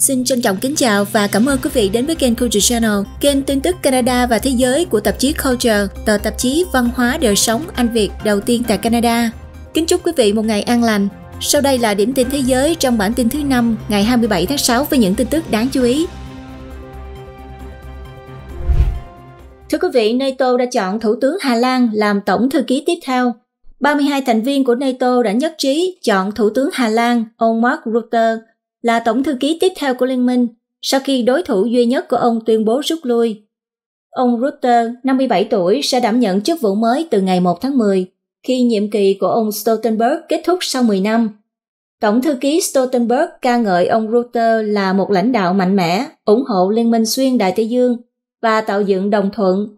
Xin trân trọng kính chào và cảm ơn quý vị đến với kênh Culture Channel, kênh tin tức Canada và thế giới của tạp chí Culture, tờ tạp chí văn hóa đời sống Anh Việt đầu tiên tại Canada. Kính chúc quý vị một ngày an lành. Sau đây là điểm tin thế giới trong bản tin thứ năm ngày 27 tháng 6 với những tin tức đáng chú ý. Thưa quý vị, NATO đã chọn Thủ tướng Hà Lan làm tổng thư ký tiếp theo. 32 thành viên của NATO đã nhất trí chọn Thủ tướng Hà Lan, ông Mark Rutte, là tổng thư ký tiếp theo của liên minh sau khi đối thủ duy nhất của ông tuyên bố rút lui. Ông Rutter, 57 tuổi, sẽ đảm nhận chức vụ mới từ ngày 1 tháng 10, khi nhiệm kỳ của ông Stoltenberg kết thúc sau 10 năm. Tổng thư ký Stoltenberg ca ngợi ông Rutter là một lãnh đạo mạnh mẽ, ủng hộ Liên minh xuyên Đại Tây Dương và tạo dựng đồng thuận.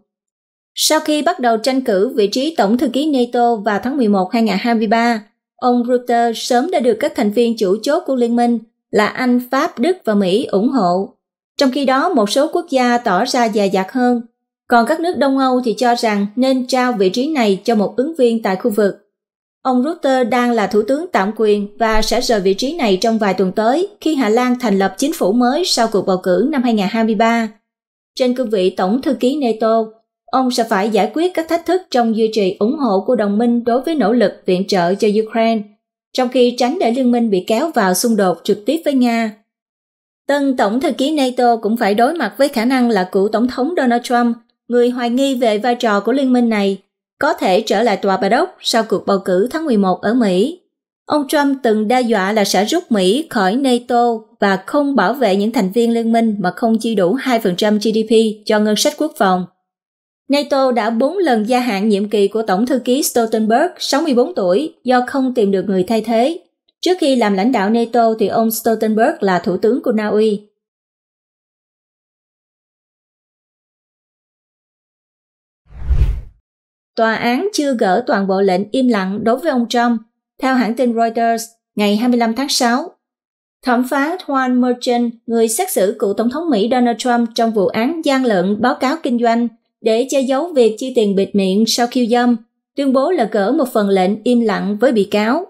Sau khi bắt đầu tranh cử vị trí Tổng thư ký NATO vào tháng 11 2023, ông Rutter sớm đã được các thành viên chủ chốt của Liên minh là Anh, Pháp, Đức và Mỹ ủng hộ. Trong khi đó, một số quốc gia tỏ ra dè dặt hơn, còn các nước Đông Âu thì cho rằng nên trao vị trí này cho một ứng viên tại khu vực. Ông Rutte đang là thủ tướng tạm quyền và sẽ rời vị trí này trong vài tuần tới khi Hà Lan thành lập chính phủ mới sau cuộc bầu cử năm 2023. Trên cương vị Tổng thư ký NATO, ông sẽ phải giải quyết các thách thức trong duy trì ủng hộ của đồng minh đối với nỗ lực viện trợ cho Ukraine trong khi tránh để liên minh bị kéo vào xung đột trực tiếp với Nga. Tân tổng thư ký NATO cũng phải đối mặt với khả năng là cựu tổng thống Donald Trump, người hoài nghi về vai trò của liên minh này, có thể trở lại tòa Bà Đốc sau cuộc bầu cử tháng 11 ở Mỹ. Ông Trump từng đe dọa là sẽ rút Mỹ khỏi NATO và không bảo vệ những thành viên liên minh mà không chi đủ 2% GDP cho ngân sách quốc phòng. NATO đã 4 lần gia hạn nhiệm kỳ của Tổng thư ký Stoltenberg, 64 tuổi, do không tìm được người thay thế. Trước khi làm lãnh đạo NATO thì ông Stoltenberg là thủ tướng của Na Uy. Tòa án chưa gỡ toàn bộ lệnh im lặng đối với ông Trump, theo hãng tin Reuters, ngày 25 tháng 6. Thẩm phán Juan Merchant, người xét xử cựu Tổng thống Mỹ Donald Trump trong vụ án gian lận báo cáo kinh doanh để che giấu việc chi tiền bịt miệng sau khiêu dâm, tuyên bố là gỡ một phần lệnh im lặng với bị cáo.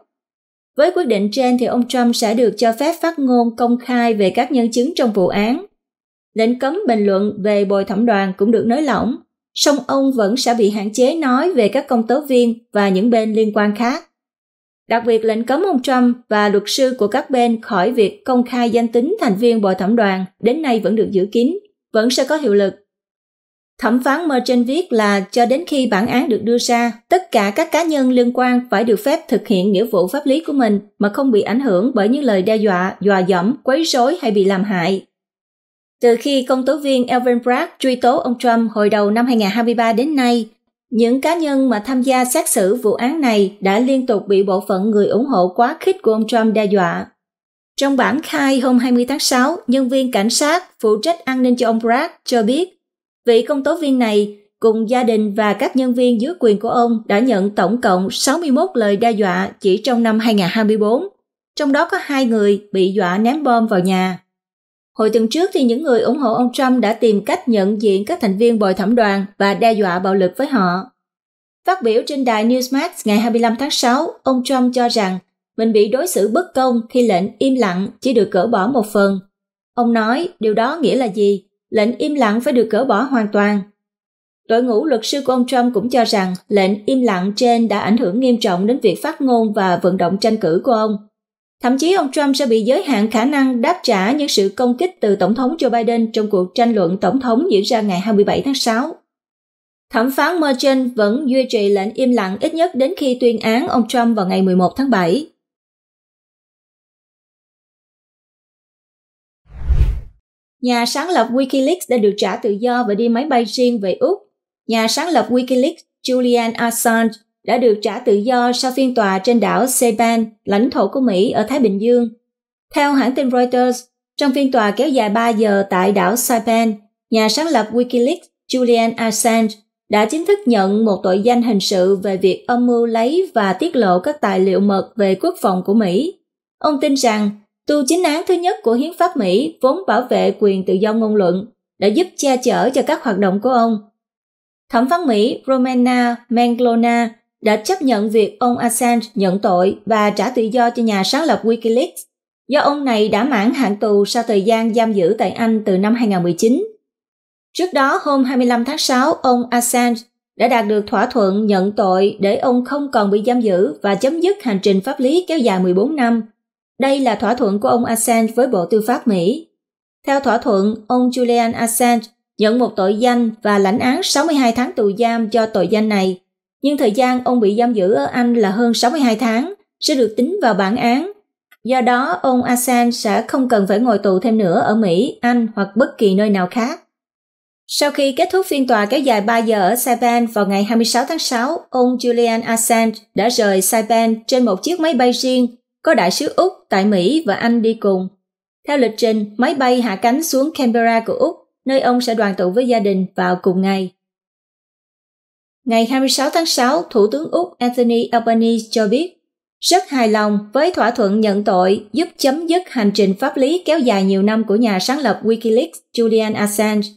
Với quyết định trên thì ông Trump sẽ được cho phép phát ngôn công khai về các nhân chứng trong vụ án. Lệnh cấm bình luận về bồi thẩm đoàn cũng được nới lỏng, song ông vẫn sẽ bị hạn chế nói về các công tố viên và những bên liên quan khác. Đặc biệt lệnh cấm ông Trump và luật sư của các bên khỏi việc công khai danh tính thành viên bồi thẩm đoàn đến nay vẫn được giữ kín, vẫn sẽ có hiệu lực Thẩm phán Merchant viết là cho đến khi bản án được đưa ra, tất cả các cá nhân liên quan phải được phép thực hiện nghĩa vụ pháp lý của mình mà không bị ảnh hưởng bởi những lời đe dọa, dọa dẫm, quấy rối hay bị làm hại. Từ khi công tố viên Elvin Bragg truy tố ông Trump hồi đầu năm 2023 đến nay, những cá nhân mà tham gia xét xử vụ án này đã liên tục bị bộ phận người ủng hộ quá khích của ông Trump đe dọa. Trong bản khai hôm 20 tháng 6, nhân viên cảnh sát phụ trách an ninh cho ông Bragg cho biết Vị công tố viên này cùng gia đình và các nhân viên dưới quyền của ông đã nhận tổng cộng 61 lời đe dọa chỉ trong năm 2024, trong đó có hai người bị dọa ném bom vào nhà. Hồi tuần trước thì những người ủng hộ ông Trump đã tìm cách nhận diện các thành viên bồi thẩm đoàn và đe dọa bạo lực với họ. Phát biểu trên đài Newsmax ngày 25 tháng 6, ông Trump cho rằng mình bị đối xử bất công khi lệnh im lặng chỉ được cỡ bỏ một phần. Ông nói điều đó nghĩa là gì? lệnh im lặng phải được gỡ bỏ hoàn toàn. Đội ngũ luật sư của ông Trump cũng cho rằng lệnh im lặng trên đã ảnh hưởng nghiêm trọng đến việc phát ngôn và vận động tranh cử của ông. Thậm chí ông Trump sẽ bị giới hạn khả năng đáp trả những sự công kích từ Tổng thống Joe Biden trong cuộc tranh luận tổng thống diễn ra ngày 27 tháng 6. Thẩm phán Merchant vẫn duy trì lệnh im lặng ít nhất đến khi tuyên án ông Trump vào ngày 11 tháng 7. Nhà sáng lập Wikileaks đã được trả tự do và đi máy bay riêng về Úc. Nhà sáng lập Wikileaks Julian Assange đã được trả tự do sau phiên tòa trên đảo Ceban, lãnh thổ của Mỹ ở Thái Bình Dương. Theo hãng tin Reuters, trong phiên tòa kéo dài 3 giờ tại đảo Saipan, nhà sáng lập Wikileaks Julian Assange đã chính thức nhận một tội danh hình sự về việc âm mưu lấy và tiết lộ các tài liệu mật về quốc phòng của Mỹ. Ông tin rằng Tu chính án thứ nhất của hiến pháp Mỹ vốn bảo vệ quyền tự do ngôn luận đã giúp che chở cho các hoạt động của ông. Thẩm phán Mỹ Romana Manglona đã chấp nhận việc ông Assange nhận tội và trả tự do cho nhà sáng lập Wikileaks do ông này đã mãn hạn tù sau thời gian giam giữ tại Anh từ năm 2019. Trước đó, hôm 25 tháng 6, ông Assange đã đạt được thỏa thuận nhận tội để ông không còn bị giam giữ và chấm dứt hành trình pháp lý kéo dài 14 năm đây là thỏa thuận của ông Assange với Bộ Tư pháp Mỹ. Theo thỏa thuận, ông Julian Assange nhận một tội danh và lãnh án 62 tháng tù giam cho tội danh này. Nhưng thời gian ông bị giam giữ ở Anh là hơn 62 tháng, sẽ được tính vào bản án. Do đó, ông Assange sẽ không cần phải ngồi tù thêm nữa ở Mỹ, Anh hoặc bất kỳ nơi nào khác. Sau khi kết thúc phiên tòa kéo dài 3 giờ ở Saipan vào ngày 26 tháng 6, ông Julian Assange đã rời Saipan trên một chiếc máy bay riêng có đại sứ Úc tại Mỹ và Anh đi cùng. Theo lịch trình, máy bay hạ cánh xuống Canberra của Úc, nơi ông sẽ đoàn tụ với gia đình vào cùng ngày. Ngày 26 tháng 6, Thủ tướng Úc Anthony Albanese cho biết rất hài lòng với thỏa thuận nhận tội giúp chấm dứt hành trình pháp lý kéo dài nhiều năm của nhà sáng lập Wikileaks Julian Assange,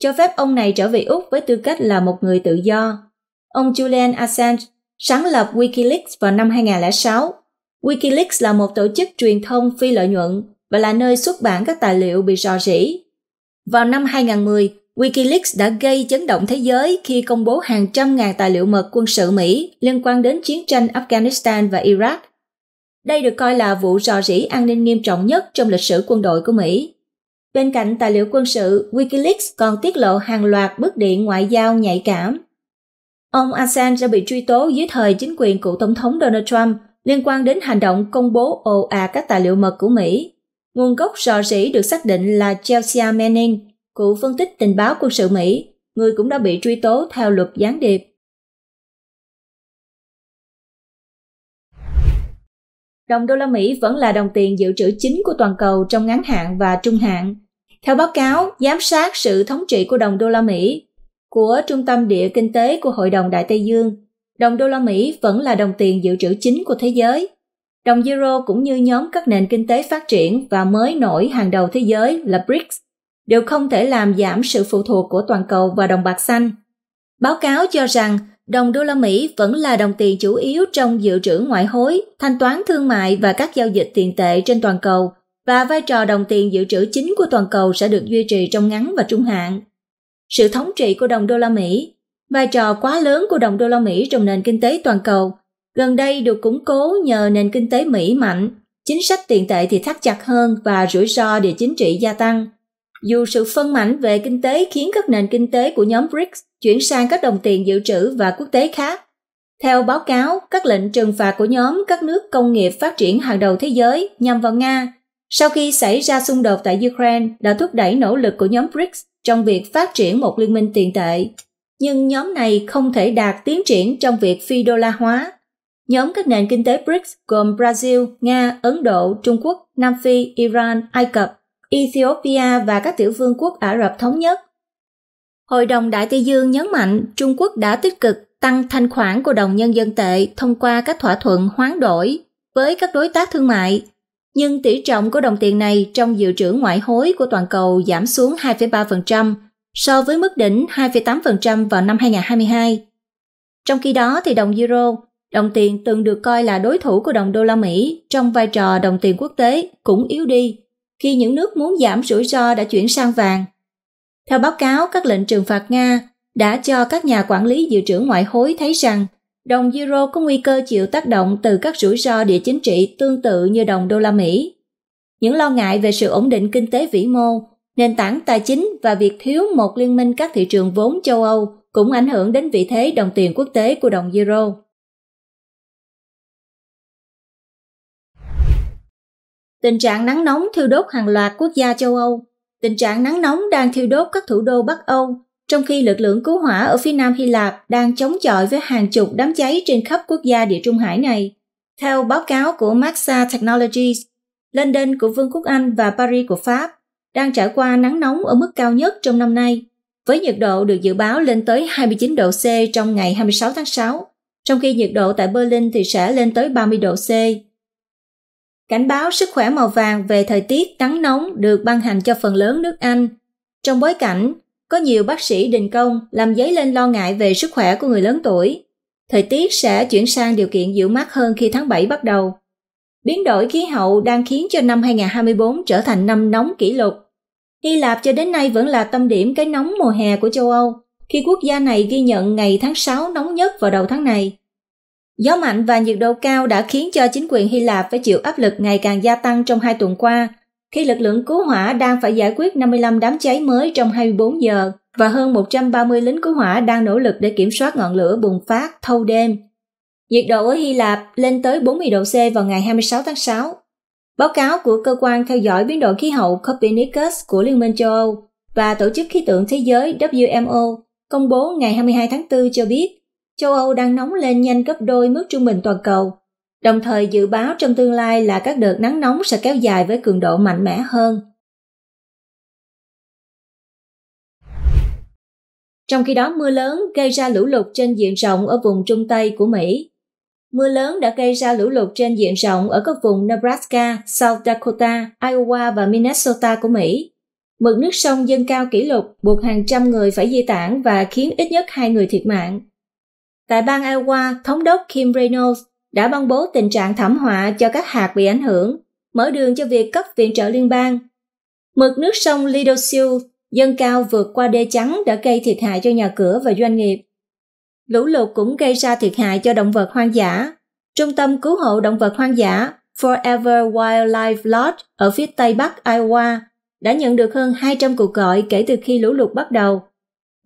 cho phép ông này trở về Úc với tư cách là một người tự do. Ông Julian Assange sáng lập Wikileaks vào năm 2006 Wikileaks là một tổ chức truyền thông phi lợi nhuận và là nơi xuất bản các tài liệu bị rò rỉ. Vào năm 2010, Wikileaks đã gây chấn động thế giới khi công bố hàng trăm ngàn tài liệu mật quân sự Mỹ liên quan đến chiến tranh Afghanistan và Iraq. Đây được coi là vụ rò rỉ an ninh nghiêm trọng nhất trong lịch sử quân đội của Mỹ. Bên cạnh tài liệu quân sự, Wikileaks còn tiết lộ hàng loạt bức điện ngoại giao nhạy cảm. Ông Assange đã bị truy tố dưới thời chính quyền cựu Tổng thống Donald Trump liên quan đến hành động công bố ồ ạt à các tài liệu mật của Mỹ. Nguồn gốc rò rỉ được xác định là Chelsea Manning, cựu phân tích tình báo quân sự Mỹ, người cũng đã bị truy tố theo luật gián điệp. Đồng đô la Mỹ vẫn là đồng tiền dự trữ chính của toàn cầu trong ngắn hạn và trung hạn. Theo báo cáo giám sát sự thống trị của đồng đô la Mỹ của Trung tâm Địa Kinh tế của Hội đồng Đại Tây Dương, đồng đô la Mỹ vẫn là đồng tiền dự trữ chính của thế giới. Đồng euro cũng như nhóm các nền kinh tế phát triển và mới nổi hàng đầu thế giới là BRICS đều không thể làm giảm sự phụ thuộc của toàn cầu vào đồng bạc xanh. Báo cáo cho rằng đồng đô la Mỹ vẫn là đồng tiền chủ yếu trong dự trữ ngoại hối, thanh toán thương mại và các giao dịch tiền tệ trên toàn cầu và vai trò đồng tiền dự trữ chính của toàn cầu sẽ được duy trì trong ngắn và trung hạn. Sự thống trị của đồng đô la Mỹ Vai trò quá lớn của đồng đô la Mỹ trong nền kinh tế toàn cầu gần đây được củng cố nhờ nền kinh tế Mỹ mạnh, chính sách tiền tệ thì thắt chặt hơn và rủi ro địa chính trị gia tăng. Dù sự phân mảnh về kinh tế khiến các nền kinh tế của nhóm BRICS chuyển sang các đồng tiền dự trữ và quốc tế khác. Theo báo cáo, các lệnh trừng phạt của nhóm các nước công nghiệp phát triển hàng đầu thế giới nhằm vào Nga sau khi xảy ra xung đột tại Ukraine đã thúc đẩy nỗ lực của nhóm BRICS trong việc phát triển một liên minh tiền tệ nhưng nhóm này không thể đạt tiến triển trong việc phi đô la hóa. Nhóm các nền kinh tế BRICS gồm Brazil, Nga, Ấn Độ, Trung Quốc, Nam Phi, Iran, Ai Cập, Ethiopia và các tiểu vương quốc Ả Rập Thống Nhất. Hội đồng Đại Tây Dương nhấn mạnh Trung Quốc đã tích cực tăng thanh khoản của đồng nhân dân tệ thông qua các thỏa thuận hoán đổi với các đối tác thương mại, nhưng tỷ trọng của đồng tiền này trong dự trữ ngoại hối của toàn cầu giảm xuống 2,3% so với mức đỉnh 2,8% vào năm 2022. Trong khi đó thì đồng euro, đồng tiền từng được coi là đối thủ của đồng đô la Mỹ trong vai trò đồng tiền quốc tế cũng yếu đi khi những nước muốn giảm rủi ro đã chuyển sang vàng. Theo báo cáo, các lệnh trừng phạt Nga đã cho các nhà quản lý dự trữ ngoại hối thấy rằng đồng euro có nguy cơ chịu tác động từ các rủi ro địa chính trị tương tự như đồng đô la Mỹ. Những lo ngại về sự ổn định kinh tế vĩ mô Nền tảng tài chính và việc thiếu một liên minh các thị trường vốn châu Âu cũng ảnh hưởng đến vị thế đồng tiền quốc tế của đồng euro. Tình trạng nắng nóng thiêu đốt hàng loạt quốc gia châu Âu. Tình trạng nắng nóng đang thiêu đốt các thủ đô Bắc Âu, trong khi lực lượng cứu hỏa ở phía Nam Hy Lạp đang chống chọi với hàng chục đám cháy trên khắp quốc gia địa trung hải này. Theo báo cáo của Maxa Technologies, London của Vương quốc Anh và Paris của Pháp đang trải qua nắng nóng ở mức cao nhất trong năm nay, với nhiệt độ được dự báo lên tới 29 độ C trong ngày 26 tháng 6, trong khi nhiệt độ tại Berlin thì sẽ lên tới 30 độ C. Cảnh báo sức khỏe màu vàng về thời tiết nắng nóng được ban hành cho phần lớn nước Anh. Trong bối cảnh, có nhiều bác sĩ đình công làm dấy lên lo ngại về sức khỏe của người lớn tuổi. Thời tiết sẽ chuyển sang điều kiện dịu mát hơn khi tháng 7 bắt đầu. Biến đổi khí hậu đang khiến cho năm 2024 trở thành năm nóng kỷ lục Hy Lạp cho đến nay vẫn là tâm điểm cái nóng mùa hè của châu Âu, khi quốc gia này ghi nhận ngày tháng 6 nóng nhất vào đầu tháng này. Gió mạnh và nhiệt độ cao đã khiến cho chính quyền Hy Lạp phải chịu áp lực ngày càng gia tăng trong hai tuần qua, khi lực lượng cứu hỏa đang phải giải quyết 55 đám cháy mới trong 24 giờ và hơn 130 lính cứu hỏa đang nỗ lực để kiểm soát ngọn lửa bùng phát thâu đêm. Nhiệt độ ở Hy Lạp lên tới 40 độ C vào ngày 26 tháng 6, Báo cáo của cơ quan theo dõi biến đổi khí hậu Copernicus của Liên minh châu Âu và Tổ chức Khí tượng Thế giới WMO công bố ngày 22 tháng 4 cho biết châu Âu đang nóng lên nhanh gấp đôi mức trung bình toàn cầu, đồng thời dự báo trong tương lai là các đợt nắng nóng sẽ kéo dài với cường độ mạnh mẽ hơn. Trong khi đó mưa lớn gây ra lũ lụt trên diện rộng ở vùng Trung Tây của Mỹ Mưa lớn đã gây ra lũ lụt trên diện rộng ở các vùng Nebraska, South Dakota, Iowa và Minnesota của Mỹ. Mực nước sông dâng cao kỷ lục buộc hàng trăm người phải di tản và khiến ít nhất hai người thiệt mạng. Tại bang Iowa, thống đốc Kim Reynolds đã ban bố tình trạng thảm họa cho các hạt bị ảnh hưởng, mở đường cho việc cấp viện trợ liên bang. Mực nước sông Little Sioux dâng cao vượt qua đê chắn đã gây thiệt hại cho nhà cửa và doanh nghiệp. Lũ lụt cũng gây ra thiệt hại cho động vật hoang dã. Trung tâm cứu hộ động vật hoang dã Forever Wildlife Lodge ở phía tây bắc Iowa đã nhận được hơn 200 cuộc gọi kể từ khi lũ lụt bắt đầu.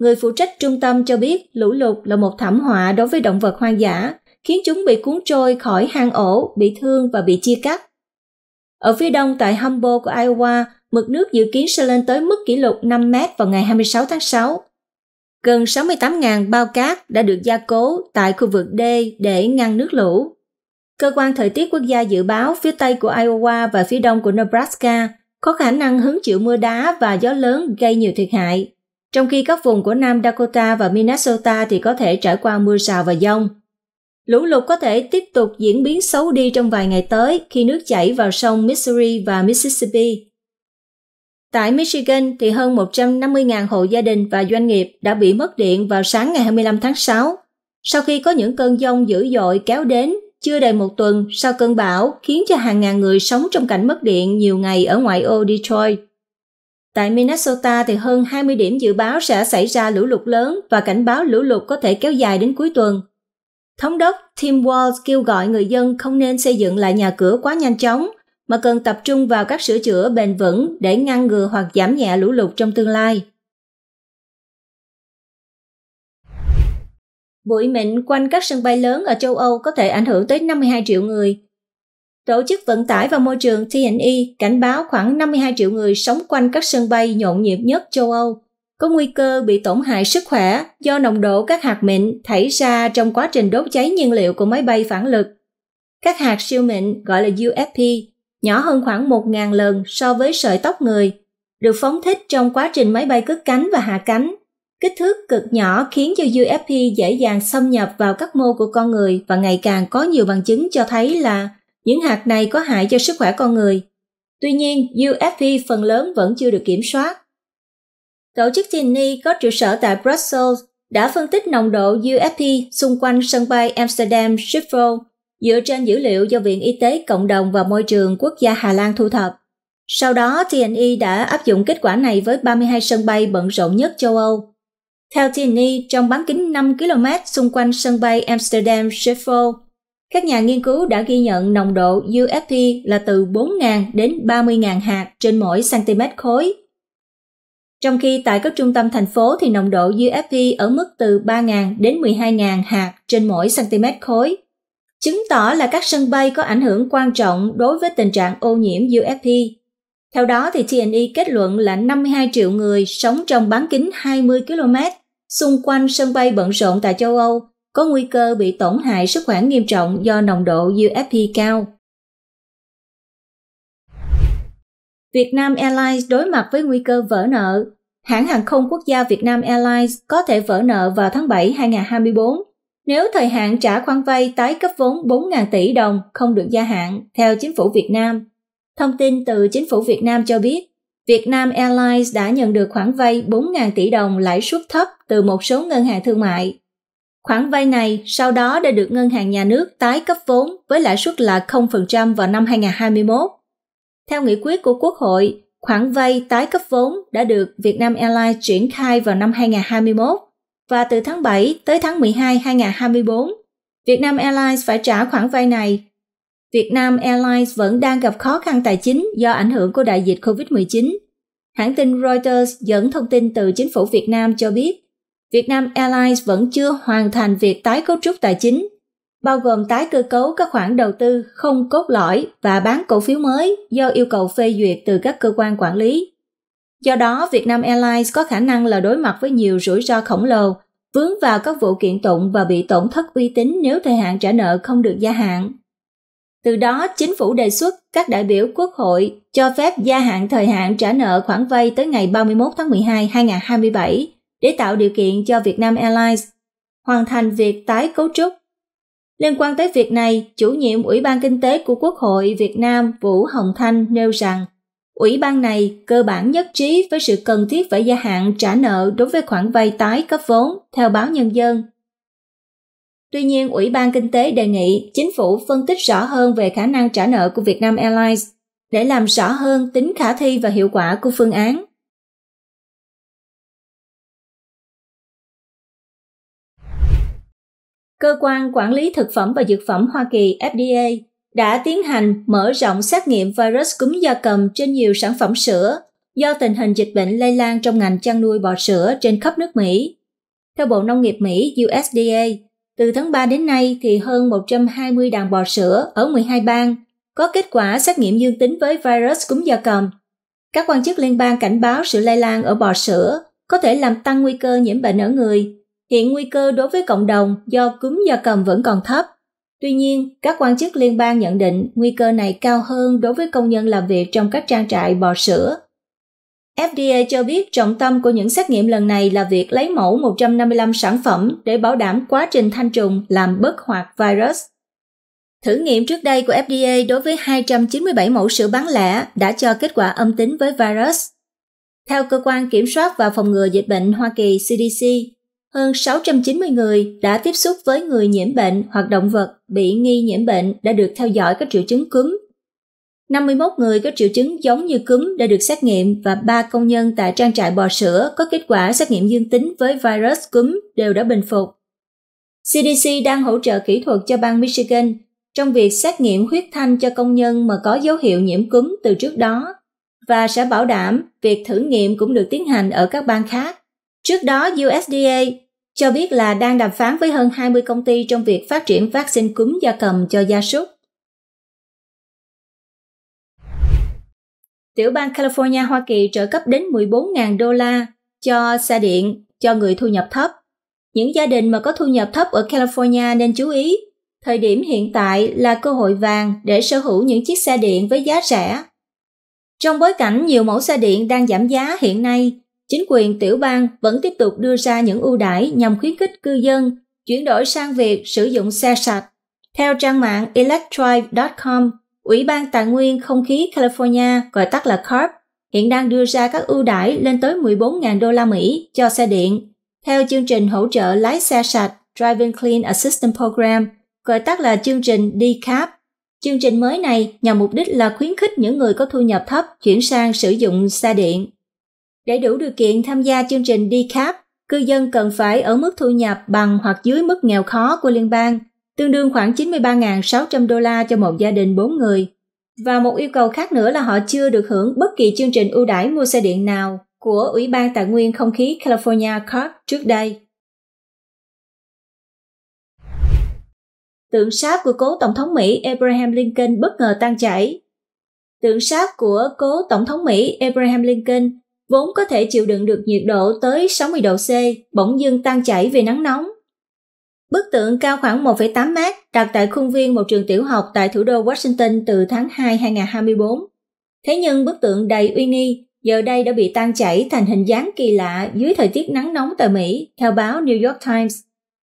Người phụ trách trung tâm cho biết lũ lụt là một thảm họa đối với động vật hoang dã, khiến chúng bị cuốn trôi khỏi hang ổ, bị thương và bị chia cắt. Ở phía đông tại Humboldt của Iowa, mực nước dự kiến sẽ lên tới mức kỷ lục 5 mét vào ngày 26 tháng 6, Gần 68.000 bao cát đã được gia cố tại khu vực D để ngăn nước lũ. Cơ quan thời tiết quốc gia dự báo phía tây của Iowa và phía đông của Nebraska có khả năng hứng chịu mưa đá và gió lớn gây nhiều thiệt hại, trong khi các vùng của Nam Dakota và Minnesota thì có thể trải qua mưa rào và dông. Lũ lụt có thể tiếp tục diễn biến xấu đi trong vài ngày tới khi nước chảy vào sông Missouri và Mississippi. Tại Michigan thì hơn 150.000 hộ gia đình và doanh nghiệp đã bị mất điện vào sáng ngày 25 tháng 6 sau khi có những cơn giông dữ dội kéo đến chưa đầy một tuần sau cơn bão khiến cho hàng ngàn người sống trong cảnh mất điện nhiều ngày ở ngoại ô Detroit. Tại Minnesota thì hơn 20 điểm dự báo sẽ xảy ra lũ lụt lớn và cảnh báo lũ lụt có thể kéo dài đến cuối tuần. Thống đốc Tim Walz kêu gọi người dân không nên xây dựng lại nhà cửa quá nhanh chóng mà cần tập trung vào các sửa chữa bền vững để ngăn ngừa hoặc giảm nhẹ lũ lụt trong tương lai. Bụi mịn quanh các sân bay lớn ở châu Âu có thể ảnh hưởng tới 52 triệu người. Tổ chức Vận tải và Môi trường TNE cảnh báo khoảng 52 triệu người sống quanh các sân bay nhộn nhịp nhất châu Âu có nguy cơ bị tổn hại sức khỏe do nồng độ các hạt mịn thảy ra trong quá trình đốt cháy nhiên liệu của máy bay phản lực. Các hạt siêu mịn gọi là UFP nhỏ hơn khoảng 1.000 lần so với sợi tóc người, được phóng thích trong quá trình máy bay cất cánh và hạ cánh. Kích thước cực nhỏ khiến cho UFP dễ dàng xâm nhập vào các mô của con người và ngày càng có nhiều bằng chứng cho thấy là những hạt này có hại cho sức khỏe con người. Tuy nhiên, UFP phần lớn vẫn chưa được kiểm soát. Tổ chức Tini có trụ sở tại Brussels đã phân tích nồng độ UFP xung quanh sân bay Amsterdam Schiphol dựa trên dữ liệu do Viện Y tế Cộng đồng và Môi trường Quốc gia Hà Lan thu thập. Sau đó, TNE đã áp dụng kết quả này với 32 sân bay bận rộn nhất châu Âu. Theo TNE, trong bán kính 5 km xung quanh sân bay Amsterdam Schiphol, các nhà nghiên cứu đã ghi nhận nồng độ UFP là từ 4.000 đến 30.000 hạt trên mỗi cm khối. Trong khi tại các trung tâm thành phố thì nồng độ UFP ở mức từ 3.000 đến 12.000 hạt trên mỗi cm khối chứng tỏ là các sân bay có ảnh hưởng quan trọng đối với tình trạng ô nhiễm UFP. Theo đó thì TNE kết luận là 52 triệu người sống trong bán kính 20 km xung quanh sân bay bận rộn tại châu Âu có nguy cơ bị tổn hại sức khỏe nghiêm trọng do nồng độ UFP cao. Việt Nam Airlines đối mặt với nguy cơ vỡ nợ. Hãng hàng không quốc gia Việt Nam Airlines có thể vỡ nợ vào tháng 7 2024 nếu thời hạn trả khoản vay tái cấp vốn 4.000 tỷ đồng không được gia hạn, theo chính phủ Việt Nam. Thông tin từ chính phủ Việt Nam cho biết, Việt Nam Airlines đã nhận được khoản vay 4.000 tỷ đồng lãi suất thấp từ một số ngân hàng thương mại. Khoản vay này sau đó đã được ngân hàng nhà nước tái cấp vốn với lãi suất là 0% vào năm 2021. Theo nghị quyết của Quốc hội, khoản vay tái cấp vốn đã được Việt Nam Airlines triển khai vào năm 2021 và từ tháng 7 tới tháng 12 2024, Việt Nam Airlines phải trả khoản vay này. Việt Nam Airlines vẫn đang gặp khó khăn tài chính do ảnh hưởng của đại dịch COVID-19. Hãng tin Reuters dẫn thông tin từ chính phủ Việt Nam cho biết, Việt Nam Airlines vẫn chưa hoàn thành việc tái cấu trúc tài chính, bao gồm tái cơ cấu các khoản đầu tư không cốt lõi và bán cổ phiếu mới do yêu cầu phê duyệt từ các cơ quan quản lý. Do đó, Vietnam Airlines có khả năng là đối mặt với nhiều rủi ro khổng lồ, vướng vào các vụ kiện tụng và bị tổn thất uy tín nếu thời hạn trả nợ không được gia hạn. Từ đó, chính phủ đề xuất các đại biểu quốc hội cho phép gia hạn thời hạn trả nợ khoản vay tới ngày 31 tháng 12 2027 để tạo điều kiện cho Vietnam Airlines hoàn thành việc tái cấu trúc. Liên quan tới việc này, chủ nhiệm Ủy ban Kinh tế của Quốc hội Việt Nam Vũ Hồng Thanh nêu rằng Ủy ban này cơ bản nhất trí với sự cần thiết phải gia hạn trả nợ đối với khoản vay tái cấp vốn, theo báo Nhân dân. Tuy nhiên, Ủy ban Kinh tế đề nghị chính phủ phân tích rõ hơn về khả năng trả nợ của Vietnam Airlines để làm rõ hơn tính khả thi và hiệu quả của phương án. Cơ quan Quản lý Thực phẩm và Dược phẩm Hoa Kỳ FDA đã tiến hành mở rộng xét nghiệm virus cúm gia cầm trên nhiều sản phẩm sữa do tình hình dịch bệnh lây lan trong ngành chăn nuôi bò sữa trên khắp nước Mỹ. Theo Bộ Nông nghiệp Mỹ USDA, từ tháng 3 đến nay thì hơn 120 đàn bò sữa ở 12 bang có kết quả xét nghiệm dương tính với virus cúm gia cầm. Các quan chức liên bang cảnh báo sự lây lan ở bò sữa có thể làm tăng nguy cơ nhiễm bệnh ở người. Hiện nguy cơ đối với cộng đồng do cúm gia cầm vẫn còn thấp. Tuy nhiên, các quan chức liên bang nhận định nguy cơ này cao hơn đối với công nhân làm việc trong các trang trại bò sữa. FDA cho biết trọng tâm của những xét nghiệm lần này là việc lấy mẫu 155 sản phẩm để bảo đảm quá trình thanh trùng làm bất hoạt virus. Thử nghiệm trước đây của FDA đối với 297 mẫu sữa bán lẻ đã cho kết quả âm tính với virus. Theo cơ quan kiểm soát và phòng ngừa dịch bệnh Hoa Kỳ CDC, hơn 690 người đã tiếp xúc với người nhiễm bệnh hoặc động vật bị nghi nhiễm bệnh đã được theo dõi các triệu chứng cúm. 51 người có triệu chứng giống như cúm đã được xét nghiệm và 3 công nhân tại trang trại bò sữa có kết quả xét nghiệm dương tính với virus cúm đều đã bình phục. CDC đang hỗ trợ kỹ thuật cho bang Michigan trong việc xét nghiệm huyết thanh cho công nhân mà có dấu hiệu nhiễm cúm từ trước đó và sẽ bảo đảm việc thử nghiệm cũng được tiến hành ở các bang khác. Trước đó, USDA cho biết là đang đàm phán với hơn 20 công ty trong việc phát triển vaccine cúm gia cầm cho gia súc. Tiểu bang California Hoa Kỳ trợ cấp đến 14.000 đô la cho xe điện cho người thu nhập thấp. Những gia đình mà có thu nhập thấp ở California nên chú ý. Thời điểm hiện tại là cơ hội vàng để sở hữu những chiếc xe điện với giá rẻ. Trong bối cảnh nhiều mẫu xe điện đang giảm giá hiện nay, Chính quyền tiểu bang vẫn tiếp tục đưa ra những ưu đãi nhằm khuyến khích cư dân chuyển đổi sang việc sử dụng xe sạch. Theo trang mạng electrive.com, Ủy ban Tài nguyên Không khí California, gọi tắt là CARB, hiện đang đưa ra các ưu đãi lên tới 14.000 đô la Mỹ cho xe điện, theo chương trình hỗ trợ lái xe sạch Driving Clean Assistance Program, gọi tắt là chương trình DCAP. Chương trình mới này nhằm mục đích là khuyến khích những người có thu nhập thấp chuyển sang sử dụng xe điện. Để đủ điều kiện tham gia chương trình DCAP, cư dân cần phải ở mức thu nhập bằng hoặc dưới mức nghèo khó của liên bang, tương đương khoảng 93.600 đô la cho một gia đình 4 người. Và một yêu cầu khác nữa là họ chưa được hưởng bất kỳ chương trình ưu đãi mua xe điện nào của Ủy ban Tài nguyên Không khí California CARB trước đây. Tượng sáp của cố Tổng thống Mỹ Abraham Lincoln bất ngờ tan chảy. Tượng sáp của cố Tổng thống Mỹ Abraham Lincoln vốn có thể chịu đựng được nhiệt độ tới 60 độ C, bỗng dưng tan chảy vì nắng nóng. Bức tượng cao khoảng 1,8 mét đặt tại khuôn viên một trường tiểu học tại thủ đô Washington từ tháng 2 2024. Thế nhưng bức tượng đầy uy nghi giờ đây đã bị tan chảy thành hình dáng kỳ lạ dưới thời tiết nắng nóng tại Mỹ, theo báo New York Times.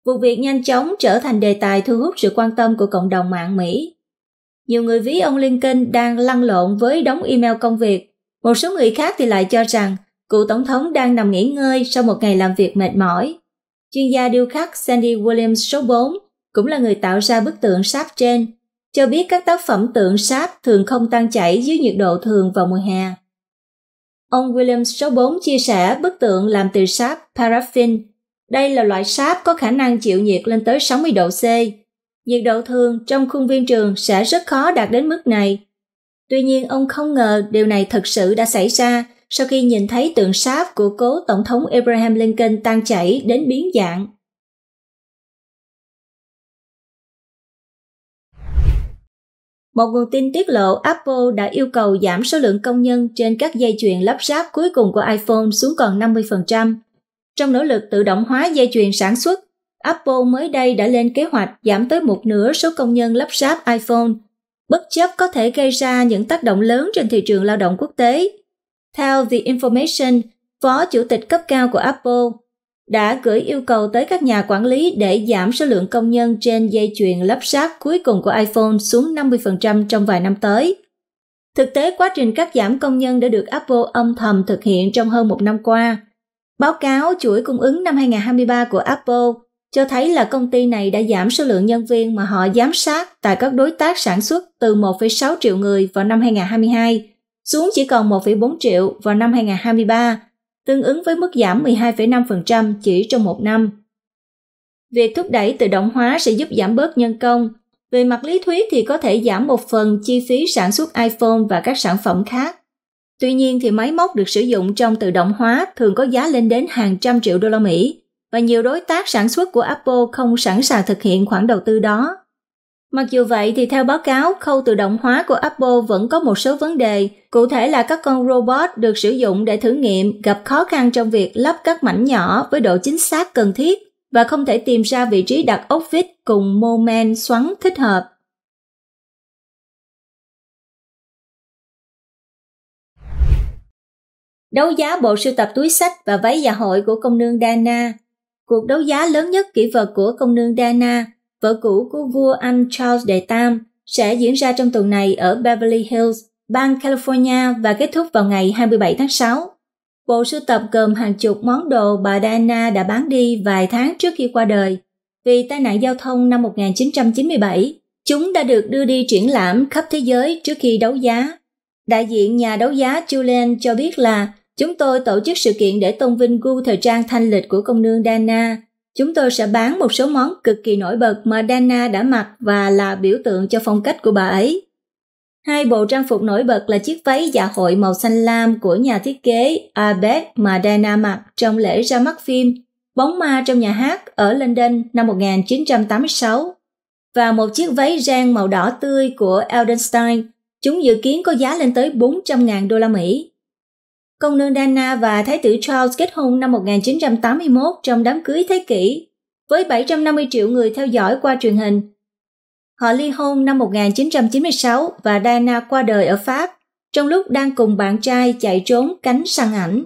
Vụ việc nhanh chóng trở thành đề tài thu hút sự quan tâm của cộng đồng mạng Mỹ. Nhiều người ví ông Lincoln đang lăn lộn với đống email công việc một số người khác thì lại cho rằng cựu tổng thống đang nằm nghỉ ngơi sau một ngày làm việc mệt mỏi. Chuyên gia điêu khắc Sandy Williams số 4 cũng là người tạo ra bức tượng sáp trên, cho biết các tác phẩm tượng sáp thường không tan chảy dưới nhiệt độ thường vào mùa hè. Ông Williams số 4 chia sẻ bức tượng làm từ sáp paraffin. Đây là loại sáp có khả năng chịu nhiệt lên tới 60 độ C. Nhiệt độ thường trong khuôn viên trường sẽ rất khó đạt đến mức này Tuy nhiên ông không ngờ điều này thật sự đã xảy ra sau khi nhìn thấy tượng sáp của cố Tổng thống Abraham Lincoln tan chảy đến biến dạng. Một nguồn tin tiết lộ Apple đã yêu cầu giảm số lượng công nhân trên các dây chuyền lắp ráp cuối cùng của iPhone xuống còn 50%. Trong nỗ lực tự động hóa dây chuyền sản xuất, Apple mới đây đã lên kế hoạch giảm tới một nửa số công nhân lắp ráp iPhone bất chấp có thể gây ra những tác động lớn trên thị trường lao động quốc tế. Theo The Information, phó chủ tịch cấp cao của Apple đã gửi yêu cầu tới các nhà quản lý để giảm số lượng công nhân trên dây chuyền lắp ráp cuối cùng của iPhone xuống 50% trong vài năm tới. Thực tế, quá trình cắt giảm công nhân đã được Apple âm thầm thực hiện trong hơn một năm qua. Báo cáo chuỗi cung ứng năm 2023 của Apple cho thấy là công ty này đã giảm số lượng nhân viên mà họ giám sát tại các đối tác sản xuất từ 1,6 triệu người vào năm 2022 xuống chỉ còn 1,4 triệu vào năm 2023, tương ứng với mức giảm 12,5% chỉ trong một năm. Việc thúc đẩy tự động hóa sẽ giúp giảm bớt nhân công. Về mặt lý thuyết thì có thể giảm một phần chi phí sản xuất iPhone và các sản phẩm khác. Tuy nhiên thì máy móc được sử dụng trong tự động hóa thường có giá lên đến hàng trăm triệu đô la Mỹ, và nhiều đối tác sản xuất của Apple không sẵn sàng thực hiện khoản đầu tư đó. Mặc dù vậy thì theo báo cáo, khâu tự động hóa của Apple vẫn có một số vấn đề, cụ thể là các con robot được sử dụng để thử nghiệm gặp khó khăn trong việc lắp các mảnh nhỏ với độ chính xác cần thiết và không thể tìm ra vị trí đặt ốc vít cùng mô men xoắn thích hợp. Đấu giá bộ sưu tập túi sách và váy dạ hội của công nương Dana cuộc đấu giá lớn nhất kỷ vật của công nương Diana, vợ cũ của vua Anh Charles Đệ Tam, sẽ diễn ra trong tuần này ở Beverly Hills, bang California và kết thúc vào ngày 27 tháng 6. Bộ sưu tập gồm hàng chục món đồ bà Diana đã bán đi vài tháng trước khi qua đời. Vì tai nạn giao thông năm 1997, chúng đã được đưa đi triển lãm khắp thế giới trước khi đấu giá. Đại diện nhà đấu giá Julian cho biết là Chúng tôi tổ chức sự kiện để tôn vinh gu thời trang thanh lịch của công nương Dana. Chúng tôi sẽ bán một số món cực kỳ nổi bật mà Dana đã mặc và là biểu tượng cho phong cách của bà ấy. Hai bộ trang phục nổi bật là chiếc váy dạ hội màu xanh lam của nhà thiết kế Abed mà Dana mặc trong lễ ra mắt phim Bóng ma trong nhà hát ở London năm 1986 và một chiếc váy ren màu đỏ tươi của Eldenstein. Chúng dự kiến có giá lên tới 400.000 đô la Mỹ. Công nương Dana và Thái tử Charles kết hôn năm 1981 trong đám cưới thế kỷ, với 750 triệu người theo dõi qua truyền hình. Họ ly hôn năm 1996 và Dana qua đời ở Pháp, trong lúc đang cùng bạn trai chạy trốn cánh săn ảnh.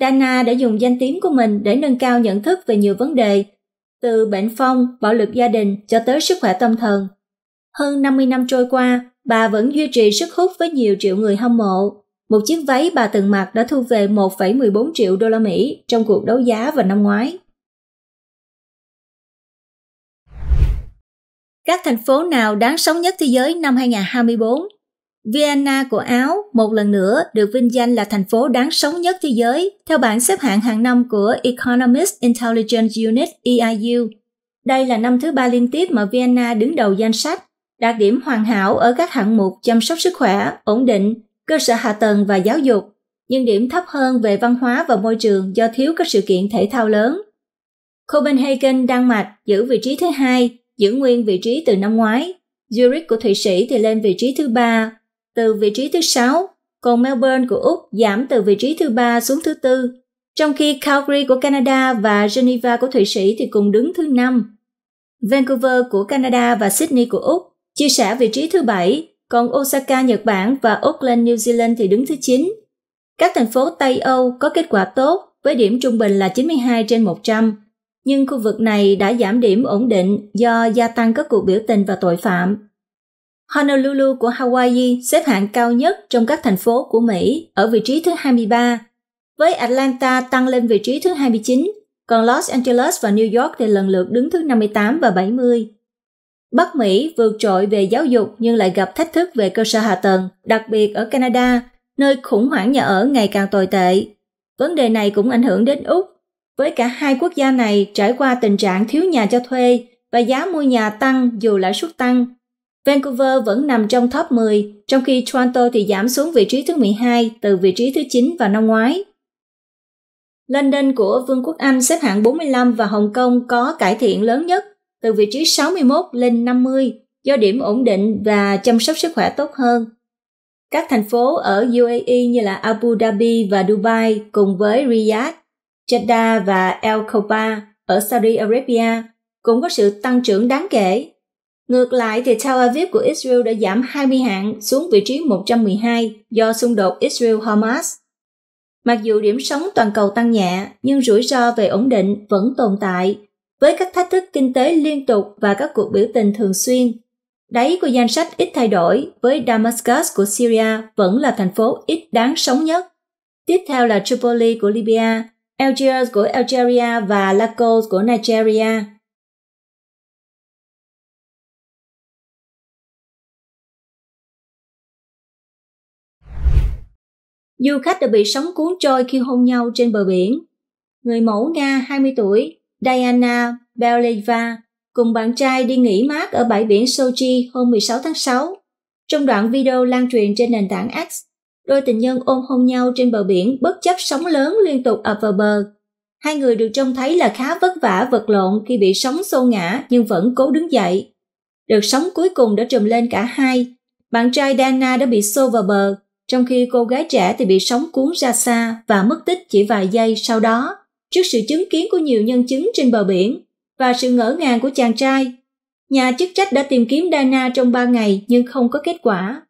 Dana đã dùng danh tiếng của mình để nâng cao nhận thức về nhiều vấn đề, từ bệnh phong, bạo lực gia đình cho tới sức khỏe tâm thần. Hơn 50 năm trôi qua, bà vẫn duy trì sức hút với nhiều triệu người hâm mộ một chiếc váy bà từng mặc đã thu về 1,14 triệu đô la Mỹ trong cuộc đấu giá vào năm ngoái. Các thành phố nào đáng sống nhất thế giới năm 2024? Vienna của Áo một lần nữa được vinh danh là thành phố đáng sống nhất thế giới theo bảng xếp hạng hàng năm của Economist Intelligence Unit EIU. Đây là năm thứ ba liên tiếp mà Vienna đứng đầu danh sách, đạt điểm hoàn hảo ở các hạng mục chăm sóc sức khỏe, ổn định, cơ sở hạ tầng và giáo dục, nhưng điểm thấp hơn về văn hóa và môi trường do thiếu các sự kiện thể thao lớn. Copenhagen, Đan Mạch giữ vị trí thứ hai, giữ nguyên vị trí từ năm ngoái. Zurich của Thụy Sĩ thì lên vị trí thứ ba, từ vị trí thứ sáu, còn Melbourne của Úc giảm từ vị trí thứ ba xuống thứ tư, trong khi Calgary của Canada và Geneva của Thụy Sĩ thì cùng đứng thứ năm. Vancouver của Canada và Sydney của Úc chia sẻ vị trí thứ bảy còn Osaka Nhật Bản và Auckland New Zealand thì đứng thứ 9. Các thành phố Tây Âu có kết quả tốt với điểm trung bình là 92 trên 100, nhưng khu vực này đã giảm điểm ổn định do gia tăng các cuộc biểu tình và tội phạm. Honolulu của Hawaii xếp hạng cao nhất trong các thành phố của Mỹ ở vị trí thứ 23, với Atlanta tăng lên vị trí thứ 29, còn Los Angeles và New York thì lần lượt đứng thứ 58 và 70. Bắc Mỹ vượt trội về giáo dục nhưng lại gặp thách thức về cơ sở hạ tầng, đặc biệt ở Canada, nơi khủng hoảng nhà ở ngày càng tồi tệ. Vấn đề này cũng ảnh hưởng đến Úc. Với cả hai quốc gia này trải qua tình trạng thiếu nhà cho thuê và giá mua nhà tăng dù lãi suất tăng. Vancouver vẫn nằm trong top 10, trong khi Toronto thì giảm xuống vị trí thứ 12 từ vị trí thứ 9 vào năm ngoái. London của Vương quốc Anh xếp hạng 45 và Hồng Kông có cải thiện lớn nhất từ vị trí 61 lên 50 do điểm ổn định và chăm sóc sức khỏe tốt hơn. Các thành phố ở UAE như là Abu Dhabi và Dubai cùng với Riyadh, Jeddah và El Koba ở Saudi Arabia cũng có sự tăng trưởng đáng kể. Ngược lại thì Tel Aviv của Israel đã giảm 20 hạng xuống vị trí 112 do xung đột Israel-Hamas. Mặc dù điểm sống toàn cầu tăng nhẹ, nhưng rủi ro về ổn định vẫn tồn tại với các thách thức kinh tế liên tục và các cuộc biểu tình thường xuyên. Đáy của danh sách ít thay đổi với Damascus của Syria vẫn là thành phố ít đáng sống nhất. Tiếp theo là Tripoli của Libya, Algiers của Algeria và Lagos của Nigeria. Du khách đã bị sóng cuốn trôi khi hôn nhau trên bờ biển. Người mẫu Nga 20 tuổi Diana Belleva cùng bạn trai đi nghỉ mát ở bãi biển Sochi hôm 16 tháng 6. Trong đoạn video lan truyền trên nền tảng X, đôi tình nhân ôm hôn nhau trên bờ biển bất chấp sóng lớn liên tục ập vào bờ. Hai người được trông thấy là khá vất vả vật lộn khi bị sóng xô ngã nhưng vẫn cố đứng dậy. Đợt sóng cuối cùng đã trùm lên cả hai. Bạn trai Dana đã bị xô vào bờ, trong khi cô gái trẻ thì bị sóng cuốn ra xa và mất tích chỉ vài giây sau đó trước sự chứng kiến của nhiều nhân chứng trên bờ biển và sự ngỡ ngàng của chàng trai. Nhà chức trách đã tìm kiếm Dana trong 3 ngày nhưng không có kết quả.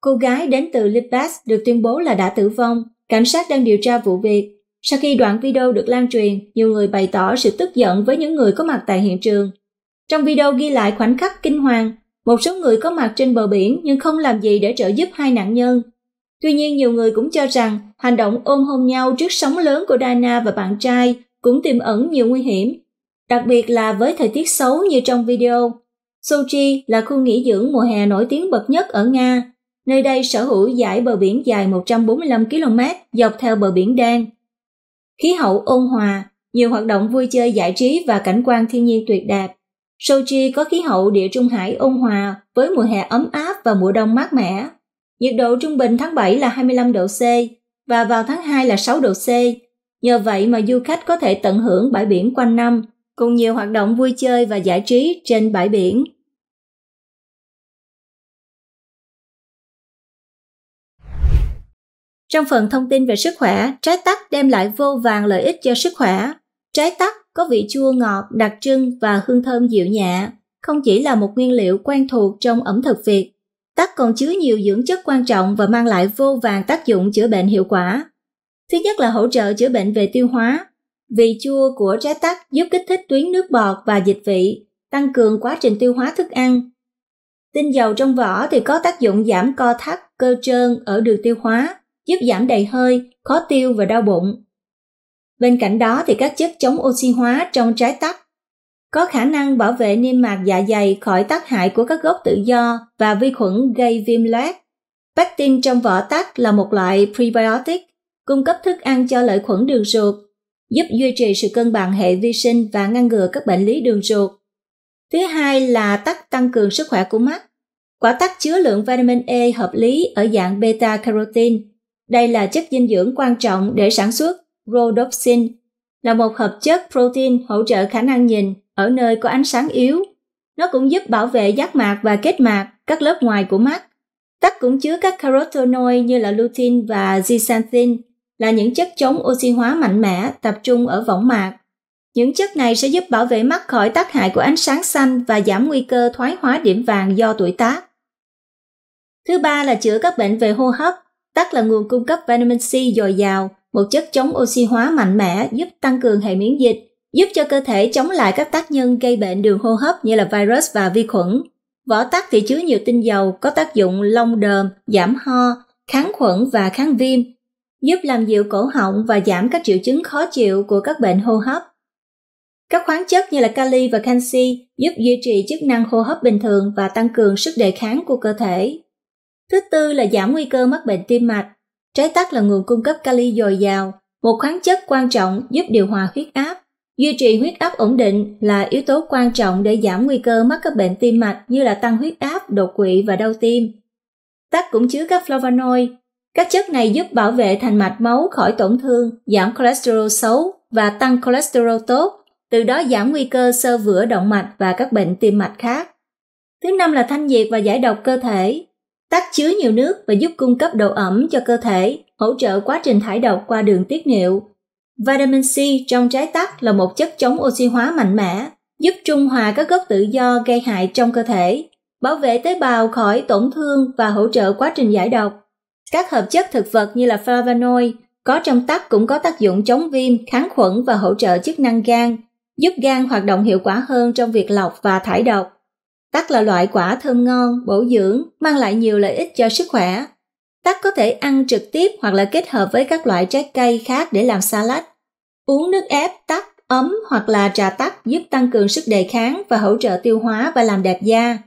Cô gái đến từ Lipas được tuyên bố là đã tử vong. Cảnh sát đang điều tra vụ việc. Sau khi đoạn video được lan truyền, nhiều người bày tỏ sự tức giận với những người có mặt tại hiện trường. Trong video ghi lại khoảnh khắc kinh hoàng, một số người có mặt trên bờ biển nhưng không làm gì để trợ giúp hai nạn nhân Tuy nhiên nhiều người cũng cho rằng hành động ôm hôn nhau trước sóng lớn của Dana và bạn trai cũng tiềm ẩn nhiều nguy hiểm, đặc biệt là với thời tiết xấu như trong video. Sochi là khu nghỉ dưỡng mùa hè nổi tiếng bậc nhất ở Nga. Nơi đây sở hữu dải bờ biển dài 145 km dọc theo bờ biển Đen. Khí hậu ôn hòa, nhiều hoạt động vui chơi giải trí và cảnh quan thiên nhiên tuyệt đẹp. Sochi có khí hậu địa trung hải ôn hòa với mùa hè ấm áp và mùa đông mát mẻ. Nhiệt độ trung bình tháng 7 là 25 độ C và vào tháng 2 là 6 độ C. Nhờ vậy mà du khách có thể tận hưởng bãi biển quanh năm cùng nhiều hoạt động vui chơi và giải trí trên bãi biển. Trong phần thông tin về sức khỏe, trái tắc đem lại vô vàng lợi ích cho sức khỏe. Trái tắc có vị chua ngọt, đặc trưng và hương thơm dịu nhẹ, không chỉ là một nguyên liệu quen thuộc trong ẩm thực Việt tắc còn chứa nhiều dưỡng chất quan trọng và mang lại vô vàng tác dụng chữa bệnh hiệu quả. Thứ nhất là hỗ trợ chữa bệnh về tiêu hóa. Vị chua của trái tắc giúp kích thích tuyến nước bọt và dịch vị, tăng cường quá trình tiêu hóa thức ăn. Tinh dầu trong vỏ thì có tác dụng giảm co thắt, cơ trơn ở đường tiêu hóa, giúp giảm đầy hơi, khó tiêu và đau bụng. Bên cạnh đó thì các chất chống oxy hóa trong trái tắc có khả năng bảo vệ niêm mạc dạ dày khỏi tác hại của các gốc tự do và vi khuẩn gây viêm loét. Pectin trong vỏ tắc là một loại prebiotic, cung cấp thức ăn cho lợi khuẩn đường ruột, giúp duy trì sự cân bằng hệ vi sinh và ngăn ngừa các bệnh lý đường ruột. Thứ hai là tắc tăng cường sức khỏe của mắt. Quả tắc chứa lượng vitamin E hợp lý ở dạng beta-carotene. Đây là chất dinh dưỡng quan trọng để sản xuất rhodopsin, là một hợp chất protein hỗ trợ khả năng nhìn ở nơi có ánh sáng yếu. Nó cũng giúp bảo vệ giác mạc và kết mạc, các lớp ngoài của mắt. Tắc cũng chứa các carotenoid như là lutein và zeaxanthin, là những chất chống oxy hóa mạnh mẽ tập trung ở võng mạc. Những chất này sẽ giúp bảo vệ mắt khỏi tác hại của ánh sáng xanh và giảm nguy cơ thoái hóa điểm vàng do tuổi tác. Thứ ba là chữa các bệnh về hô hấp, tắc là nguồn cung cấp vitamin C dồi dào, một chất chống oxy hóa mạnh mẽ giúp tăng cường hệ miễn dịch, giúp cho cơ thể chống lại các tác nhân gây bệnh đường hô hấp như là virus và vi khuẩn. Vỏ tắc thì chứa nhiều tinh dầu có tác dụng lông đờm, giảm ho, kháng khuẩn và kháng viêm, giúp làm dịu cổ họng và giảm các triệu chứng khó chịu của các bệnh hô hấp. Các khoáng chất như là kali và canxi giúp duy trì chức năng hô hấp bình thường và tăng cường sức đề kháng của cơ thể. Thứ tư là giảm nguy cơ mắc bệnh tim mạch. Trái tắc là nguồn cung cấp kali dồi dào, một khoáng chất quan trọng giúp điều hòa huyết áp. Duy trì huyết áp ổn định là yếu tố quan trọng để giảm nguy cơ mắc các bệnh tim mạch như là tăng huyết áp, đột quỵ và đau tim. Tắc cũng chứa các flavonoid. Các chất này giúp bảo vệ thành mạch máu khỏi tổn thương, giảm cholesterol xấu và tăng cholesterol tốt, từ đó giảm nguy cơ sơ vữa động mạch và các bệnh tim mạch khác. Thứ năm là thanh nhiệt và giải độc cơ thể tắc chứa nhiều nước và giúp cung cấp độ ẩm cho cơ thể, hỗ trợ quá trình thải độc qua đường tiết niệu. Vitamin C trong trái tắc là một chất chống oxy hóa mạnh mẽ, giúp trung hòa các gốc tự do gây hại trong cơ thể, bảo vệ tế bào khỏi tổn thương và hỗ trợ quá trình giải độc. Các hợp chất thực vật như là flavonoid có trong tắc cũng có tác dụng chống viêm, kháng khuẩn và hỗ trợ chức năng gan, giúp gan hoạt động hiệu quả hơn trong việc lọc và thải độc. Tắc là loại quả thơm ngon, bổ dưỡng, mang lại nhiều lợi ích cho sức khỏe. Tắc có thể ăn trực tiếp hoặc là kết hợp với các loại trái cây khác để làm salad. Uống nước ép tắc, ấm hoặc là trà tắc giúp tăng cường sức đề kháng và hỗ trợ tiêu hóa và làm đẹp da.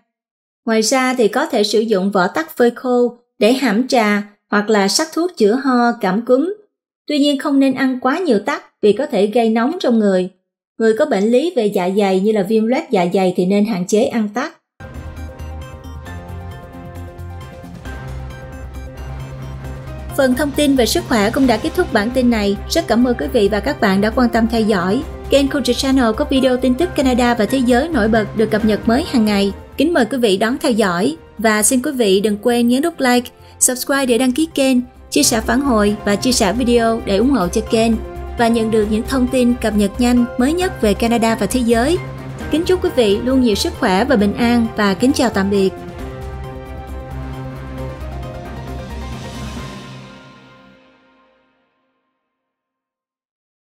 Ngoài ra thì có thể sử dụng vỏ tắc phơi khô để hãm trà hoặc là sắc thuốc chữa ho, cảm cúm. Tuy nhiên không nên ăn quá nhiều tắc vì có thể gây nóng trong người. Người có bệnh lý về dạ dày như là viêm loét dạ dày thì nên hạn chế ăn tắc. Phần thông tin về sức khỏe cũng đã kết thúc bản tin này. Rất cảm ơn quý vị và các bạn đã quan tâm theo dõi. Kênh Culture Channel có video tin tức Canada và thế giới nổi bật được cập nhật mới hàng ngày. Kính mời quý vị đón theo dõi và xin quý vị đừng quên nhấn nút like, subscribe để đăng ký kênh, chia sẻ phản hồi và chia sẻ video để ủng hộ cho kênh và nhận được những thông tin cập nhật nhanh mới nhất về Canada và thế giới. Kính chúc quý vị luôn nhiều sức khỏe và bình an và kính chào tạm biệt.